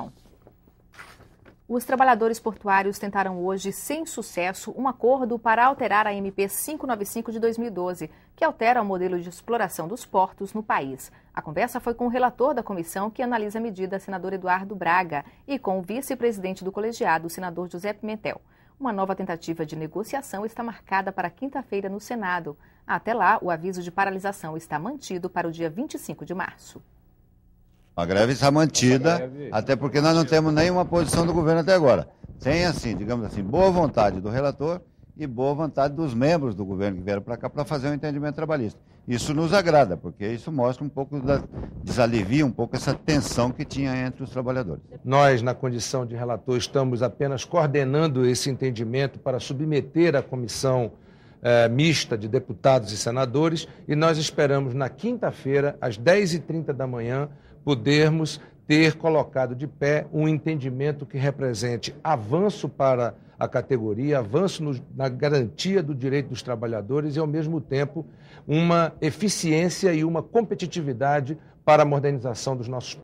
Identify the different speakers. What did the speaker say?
Speaker 1: questão. Os trabalhadores portuários tentaram hoje, sem sucesso, um acordo para alterar a MP 595 de 2012, que altera o modelo de exploração dos portos no país. A conversa foi com o relator da comissão que analisa a medida, senador Eduardo Braga, e com o vice-presidente do colegiado, senador José Pimentel. Uma nova tentativa de negociação está marcada para quinta-feira no Senado. Até lá, o aviso de paralisação está mantido para o dia 25 de março.
Speaker 2: A greve está mantida, greve... até porque nós não temos nenhuma posição do governo até agora. Tem, assim, digamos assim, boa vontade do relator e boa vontade dos membros do governo que vieram para cá para fazer um entendimento trabalhista. Isso nos agrada, porque isso mostra um pouco, da, desalivia um pouco essa tensão que tinha entre os trabalhadores.
Speaker 3: Nós, na condição de relator, estamos apenas coordenando esse entendimento para submeter à comissão eh, mista de deputados e senadores e nós esperamos na quinta-feira, às 10h30 da manhã, podermos ter colocado de pé um entendimento que represente avanço para a categoria, avanço no, na garantia do direito dos trabalhadores e, ao mesmo tempo, uma eficiência e uma competitividade para a modernização dos nossos